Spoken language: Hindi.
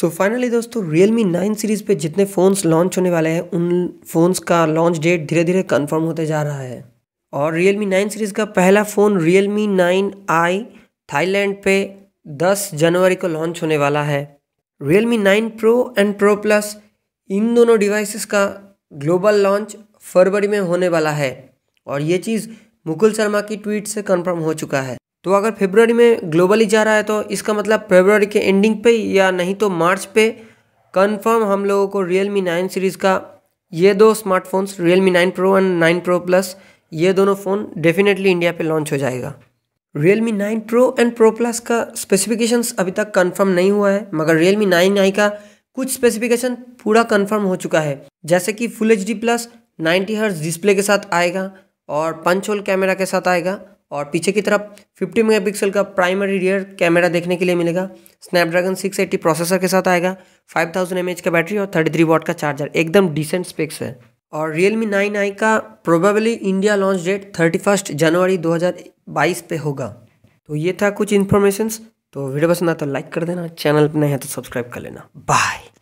सो फाइनली दोस्तों Realme 9 सीरीज़ पे जितने फ़ोन्स लॉन्च होने वाले हैं उन फ़ोन्स का लॉन्च डेट धीरे धीरे कंफर्म होते जा रहा है और Realme 9 सीरीज़ का पहला फ़ोन Realme 9i थाईलैंड पे 10 जनवरी को लॉन्च होने वाला है Realme 9 Pro and Pro Plus इन दोनों डिवाइसेस का ग्लोबल लॉन्च फरवरी में होने वाला है और ये चीज़ मुकुल शर्मा की ट्वीट से कन्फर्म हो चुका है तो अगर फेब्रवरी में ग्लोबली जा रहा है तो इसका मतलब फेब्रवरी के एंडिंग पे या नहीं तो मार्च पे कंफर्म हम लोगों को रियल मी नाइन सीरीज़ का ये दो smartphones Realme nine pro and nine pro plus ये दोनों फ़ोन डेफिनेटली इंडिया पे लॉन्च हो जाएगा Realme nine pro and pro plus का स्पेसिफिकेशन अभी तक कन्फर्म नहीं हुआ है मगर रियल मी नाइन आई का कुछ स्पेसिफिकेशन पूरा कन्फर्म हो चुका है जैसे कि full H D plus ninety hertz display के साथ आएगा और पंच होल कैमरा के साथ आएगा और पीछे की तरफ 50 मेगापिक्सल का प्राइमरी रियर कैमरा देखने के लिए मिलेगा स्नैपड्रैगन 680 प्रोसेसर के साथ आएगा 5000 थाउजेंड का बैटरी और 33 थ्री का चार्जर एकदम डिसेंट स्पेक्स है और नाइन आई का प्रोबेबली इंडिया लॉन्च डेट 31 जनवरी 2022 पे होगा तो ये था कुछ इन्फॉर्मेशन तो वीडियो पसंद आता तो लाइक कर देना चैनल पर नहीं है तो सब्सक्राइब कर लेना बाय